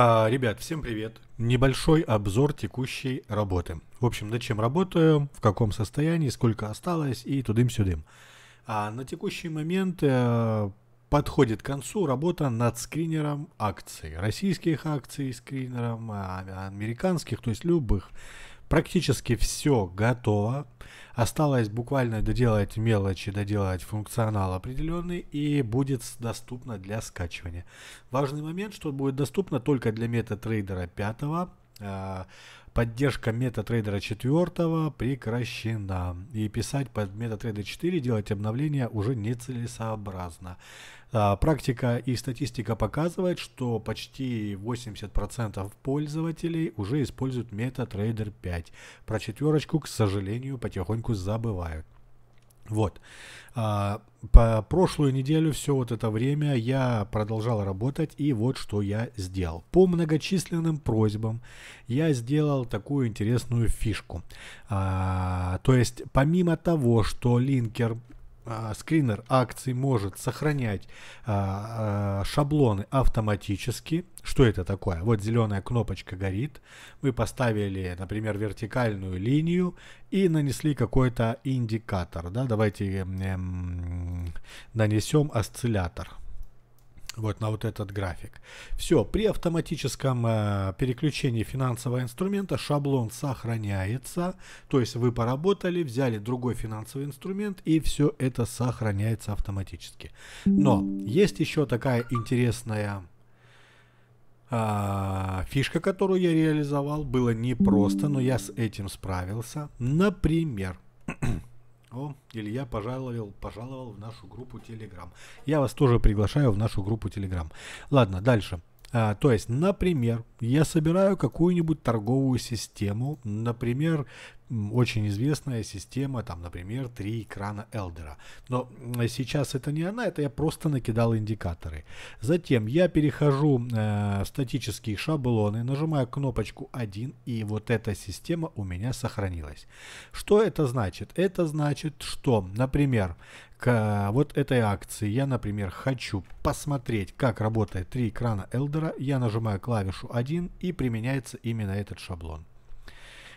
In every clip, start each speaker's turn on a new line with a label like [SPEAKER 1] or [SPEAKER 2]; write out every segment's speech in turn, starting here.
[SPEAKER 1] А, ребят, всем привет! Небольшой обзор текущей работы. В общем, над чем работаю, в каком состоянии, сколько осталось и тудым-сюдым. А на текущий момент э, подходит к концу работа над скринером акций. Российских акций скринером, а, американских, то есть любых. Практически все готово. Осталось буквально доделать мелочи, доделать функционал определенный и будет доступно для скачивания. Важный момент, что будет доступно только для MetaTrader 5 а, поддержка MetaTrader 4 прекращена. И писать под MetaTrader 4, делать обновления уже нецелесообразно. А, практика и статистика показывает, что почти 80% пользователей уже используют MetaTrader 5. Про четверочку, к сожалению, потихоньку забывают. Вот. А, по прошлую неделю все вот это время я продолжал работать, и вот что я сделал. По многочисленным просьбам я сделал такую интересную фишку. А, то есть, помимо того, что линкер а, скринер акций может сохранять а, а, шаблоны автоматически. Что это такое? Вот зеленая кнопочка горит. Мы поставили, например, вертикальную линию и нанесли какой-то индикатор. Да? Давайте эм, нанесем осциллятор вот на вот этот график. Все, при автоматическом э, переключении финансового инструмента шаблон сохраняется, то есть вы поработали, взяли другой финансовый инструмент и все это сохраняется автоматически. Но есть еще такая интересная э, фишка, которую я реализовал, было непросто, но я с этим справился. Например, о, Илья пожаловал, пожаловал в нашу группу Telegram. Я вас тоже приглашаю в нашу группу Telegram. Ладно, дальше. А, то есть, например, я собираю какую-нибудь торговую систему, например, очень известная система, там, например, три экрана Элдера. Но сейчас это не она, это я просто накидал индикаторы. Затем я перехожу э, в статические шаблоны, нажимаю кнопочку 1, и вот эта система у меня сохранилась. Что это значит? Это значит, что, например, к а, вот этой акции я, например, хочу посмотреть, как работает три экрана Элдера, я нажимаю клавишу 1 и применяется именно этот шаблон.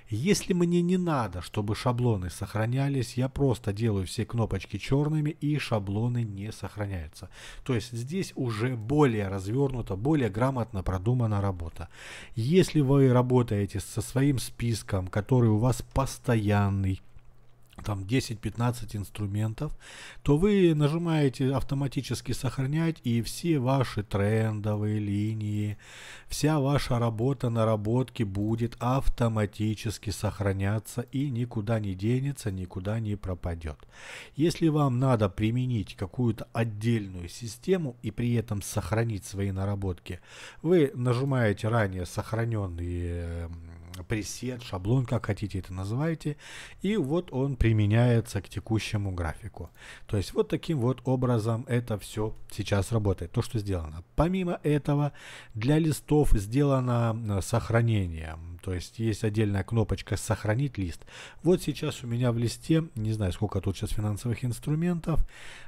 [SPEAKER 1] Если мне не надо, чтобы шаблоны сохранялись, я просто делаю все кнопочки черными и шаблоны не сохраняются. То есть здесь уже более развернута, более грамотно продумана работа. Если вы работаете со своим списком, который у вас постоянный, там 10-15 инструментов, то вы нажимаете автоматически сохранять и все ваши трендовые линии, вся ваша работа наработки будет автоматически сохраняться и никуда не денется, никуда не пропадет. Если вам надо применить какую-то отдельную систему и при этом сохранить свои наработки, вы нажимаете ранее сохраненные пресет, шаблон, как хотите это называйте. И вот он применяется к текущему графику. То есть вот таким вот образом это все сейчас работает, то что сделано. Помимо этого для листов сделано э, сохранение то есть есть отдельная кнопочка «Сохранить лист». Вот сейчас у меня в листе, не знаю, сколько тут сейчас финансовых инструментов,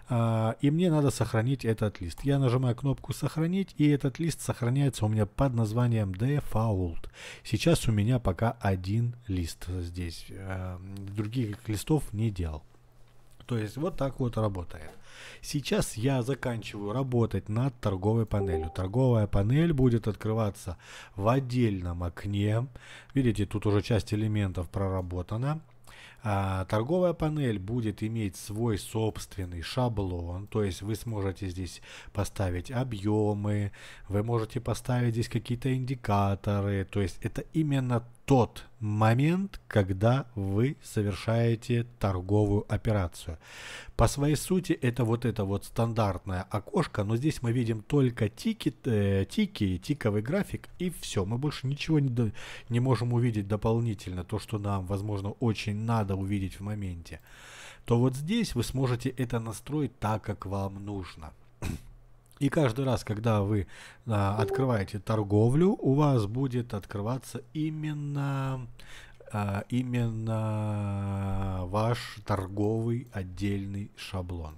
[SPEAKER 1] а, и мне надо сохранить этот лист. Я нажимаю кнопку «Сохранить», и этот лист сохраняется у меня под названием «Default». Сейчас у меня пока один лист здесь. Э, других листов не делал. То есть вот так вот работает. Сейчас я заканчиваю работать над торговой панелью. Торговая панель будет открываться в отдельном окне. Видите, тут уже часть элементов проработана. А, торговая панель будет иметь свой собственный шаблон, то есть вы сможете здесь поставить объемы, вы можете поставить здесь какие-то индикаторы, то есть это именно тот момент, когда вы совершаете торговую операцию. По своей сути это вот это вот стандартное окошко, но здесь мы видим только тикет, э, тики тиковый график и все. Мы больше ничего не, не можем увидеть дополнительно, то что нам возможно очень надо увидеть в моменте. То вот здесь вы сможете это настроить так, как вам нужно. И каждый раз, когда вы а, открываете торговлю, у вас будет открываться именно а, именно ваш торговый отдельный шаблон.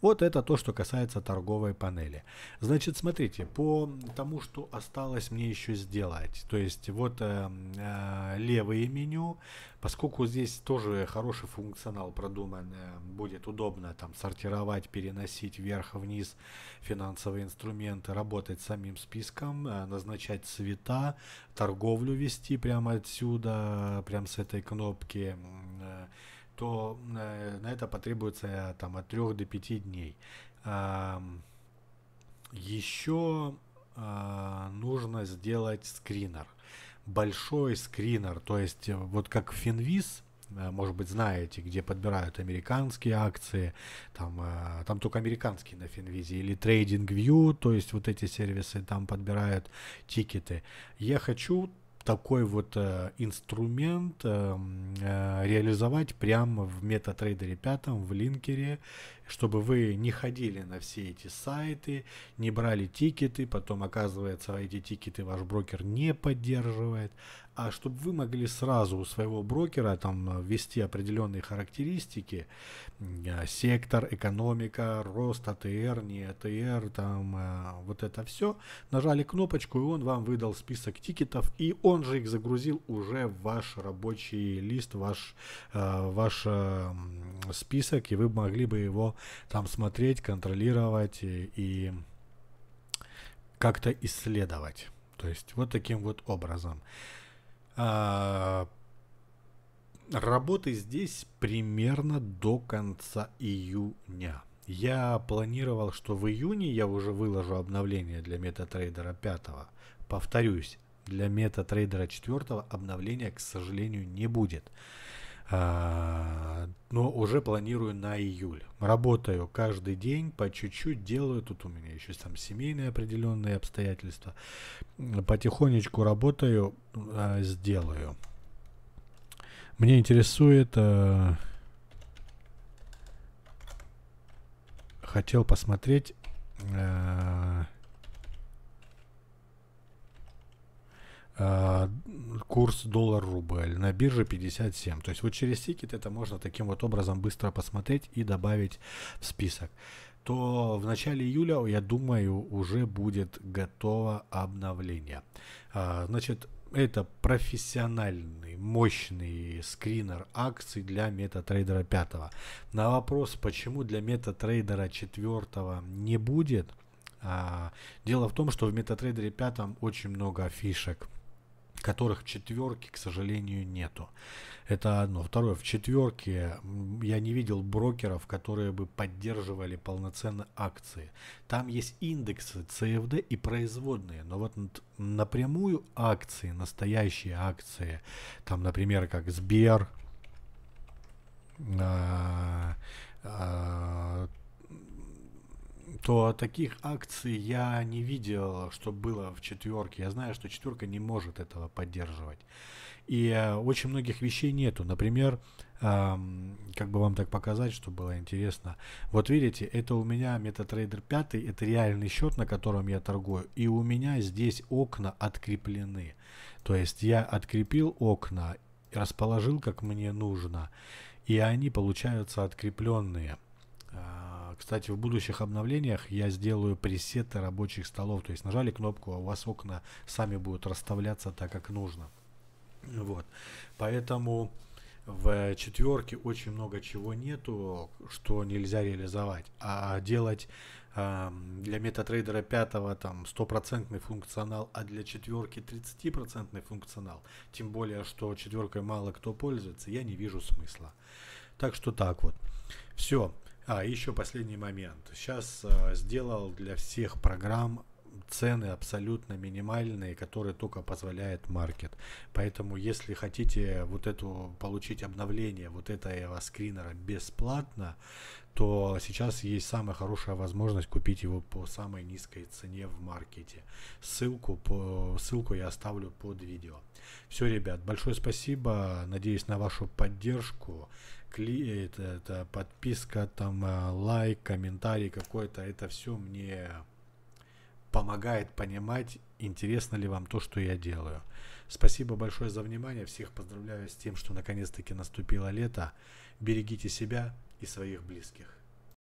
[SPEAKER 1] Вот это то, что касается торговой панели. Значит, смотрите, по тому, что осталось мне еще сделать. То есть вот э, э, левое меню, поскольку здесь тоже хороший функционал продуман, э, будет удобно там сортировать, переносить вверх-вниз финансовые инструменты, работать самим списком, э, назначать цвета, торговлю вести прямо отсюда, прямо с этой кнопки то э, на это потребуется э, там от 3 до 5 дней. Еще а, нужно сделать скринер. Большой скринер, то есть э, вот как Финвиз, может быть, знаете, где подбирают американские акции, там, там только американские на Финвизе, или TradingView, то есть вот эти сервисы там подбирают тикеты. Я хочу такой вот э, инструмент эм, э, реализовать прямо в MetaTrader 5, в линкере чтобы вы не ходили на все эти сайты, не брали тикеты, потом оказывается эти тикеты ваш брокер не поддерживает, а чтобы вы могли сразу у своего брокера там э, ввести определенные характеристики, э, сектор, экономика, рост АТР, не АТР, там э, вот это все, нажали кнопочку и он вам выдал список тикетов и он же их загрузил уже в ваш рабочий лист, ваш, ваш список и вы могли бы его там смотреть, контролировать и, и как-то исследовать. То есть вот таким вот образом. А, работы здесь примерно до конца июня. Я планировал, что в июне я уже выложу обновление для MetaTrader 5. Повторюсь, для MetaTrader 4 обновления, к сожалению, не будет. А, но уже планирую на июль. Работаю каждый день, по чуть-чуть делаю. Тут у меня еще там семейные определенные обстоятельства. Потихонечку работаю, а, сделаю. Мне интересует... Э, хотел посмотреть курс доллар-рубль, на бирже 57. То есть вот через Тикет это можно таким вот образом быстро посмотреть и добавить в список то в начале июля, я думаю, уже будет готово обновление. А, значит, это профессиональный, мощный скринер акций для метатрейдера 5. На вопрос, почему для метатрейдера 4 не будет, а, дело в том, что в метатрейдере 5 очень много фишек которых в четверке, к сожалению, нету. Это одно. Второе, в четверке я не видел брокеров, которые бы поддерживали полноценно акции. Там есть индексы CFD и производные, но вот напрямую акции, настоящие акции, там, например, как Сбер, а, а, то таких акций я не видел, что было в четверке. Я знаю, что четверка не может этого поддерживать. И э, очень многих вещей нету. Например, эм, как бы вам так показать, что было интересно. Вот видите, это у меня MetaTrader 5, это реальный счет, на котором я торгую. И у меня здесь окна откреплены. То есть я открепил окна, расположил как мне нужно. И они получаются открепленные. Э, кстати, в будущих обновлениях я сделаю пресеты рабочих столов. То есть нажали кнопку, а у вас окна сами будут расставляться так, как нужно. Вот. Поэтому в четверке очень много чего нету, что нельзя реализовать. А делать э, для метатрейдера 5 там стопроцентный функционал, а для четверки 30% функционал, тем более, что четверкой мало кто пользуется, я не вижу смысла. Так что так вот. Все. А, еще последний момент. Сейчас э, сделал для всех программ цены абсолютно минимальные, которые только позволяет маркет. Поэтому, если хотите вот эту получить обновление вот этого скринера бесплатно, то сейчас есть самая хорошая возможность купить его по самой низкой цене в маркете. Ссылку, по, ссылку я оставлю под видео. Все, ребят, большое спасибо. Надеюсь на вашу поддержку кли, это, это подписка, там э, лайк, комментарий какой-то, это все мне помогает понимать, интересно ли вам то, что я делаю. Спасибо большое за внимание. Всех поздравляю с тем, что наконец-таки наступило лето. Берегите себя и своих близких.